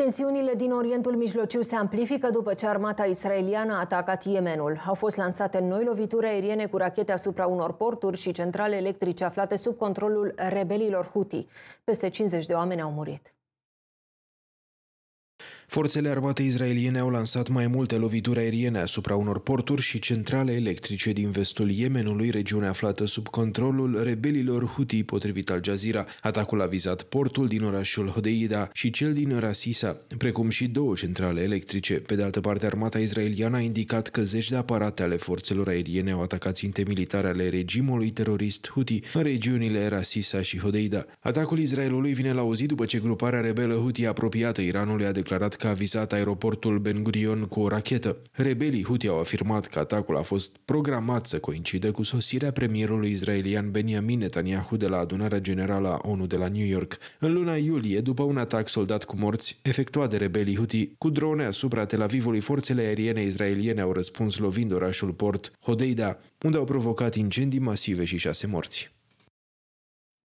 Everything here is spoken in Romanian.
Tensiunile din Orientul Mijlociu se amplifică după ce armata israeliană a atacat Yemenul. Au fost lansate noi lovituri aeriene cu rachete asupra unor porturi și centrale electrice aflate sub controlul rebelilor Houthi. Peste 50 de oameni au murit. Forțele armate israeliene au lansat mai multe lovituri aeriene asupra unor porturi și centrale electrice din vestul Yemenului, regiune aflată sub controlul rebelilor Houthi, potrivit Al Jazeera. Atacul a vizat portul din orașul Hodeida și cel din Rasisa, precum și două centrale electrice. Pe de altă parte, armata israeliană a indicat că zeci de aparate ale forțelor aeriene au atacat ținte militare ale regimului terorist Houthi în regiunile Rasisa și Hodeida. Atacul Israelului vine la o zi după ce gruparea rebelă Houthi apropiată Iranului a declarat că a vizat aeroportul Ben Gurion cu o rachetă. Rebelii Houthi au afirmat că atacul a fost programat să coincidă cu sosirea premierului israelian Benjamin Netanyahu de la adunarea generală a ONU de la New York. În luna iulie, după un atac soldat cu morți efectuat de rebelii Houthi cu drone asupra Tel Avivului, forțele aeriene israeliene au răspuns lovind orașul port Hodeida, unde au provocat incendii masive și șase morți.